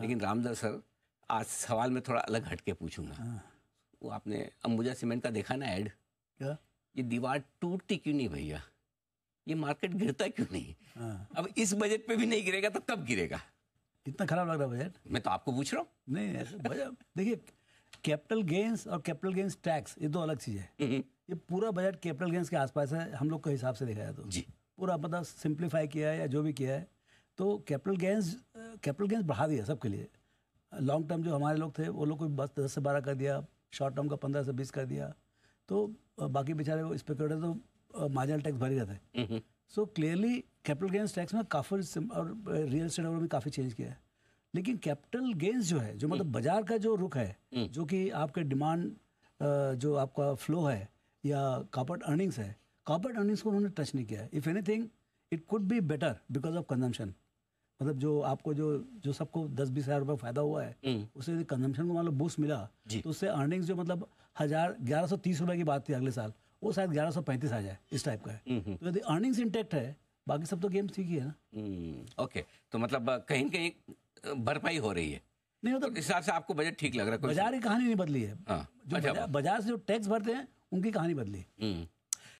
लेकिन हाँ। रामदास सर आज सवाल में थोड़ा अलग हटके पूछूंगा हाँ। वो आपने अंबुजा सीमेंट का देखा ना ऐड ये दीवार टूटती क्यों नहीं भैया ये मार्केट गिरता क्यों नहीं हाँ। अब इस बजट पे भी नहीं गिरेगा तो कब गिरेगा इतना खराब लग रहा है बजट मैं तो आपको पूछ रहा हूँ नहीं देखिए कैपिटल गेंस और कैपिटल गेंस टैक्स ये दो अलग चीज़ है हम्म, हम्म। ये पूरा बजट कैपिटल गेंस के आसपास है हम लोग के हिसाब से देखा जाए तो जी पूरा मतलब सिंप्लीफाई किया है या जो भी किया है तो कैपिटल गेंस कैपिटल गेंस बढ़ा दिया सबके लिए लॉन्ग टर्म जो हमारे लोग थे वो लोग को बस दस से बारह कर दिया शॉर्ट टर्म का पंद्रह से बीस कर दिया तो बाकी बेचारे वो स्पेकुलेटर तो मार्जिनल टैक्स भर गए थे so clearly capital gains tax में काफ़ी और रियल स्टेट में काफ़ी चेंज किया है लेकिन कैपिटल गेंस जो है जो मतलब हम्म। बाजार का जो रुख है हम्म। जो कि आपके डिमांड जो आपका फ्लो है या कॉपर्ट अर्निंग्स है कॉपर्ट अर्निंग्स को उन्होंने टच नहीं किया if anything it could be better because of consumption मतलब जो आपको जो जो सबको दस बीस हजार रुपये फायदा हुआ है हम्म। उससे यदि कंजम्पशन को मान लो बूस्ट मिला तो उससे अर्निंग्स जो मतलब हजार ग्यारह सौ तीस रुपये की बात थी अगले साल वो शायद ग्यारह सौ पैंतीस आ जाए इस टाइप का है हम्म, हम्म। तो यदि अर्निंग्स इंटेक्ट है बाकी सब तो गेम ठीक ही है ना ओके तो मतलब कहीं कहीं भरपाई हो रही है नहीं मतलब तो हिसाब से आपको बजट ठीक लग रहा है बाजार की कहानी नहीं बदली है हाँ, अच्छा। बाजार से जो टैक्स भरते हैं उनकी कहानी बदली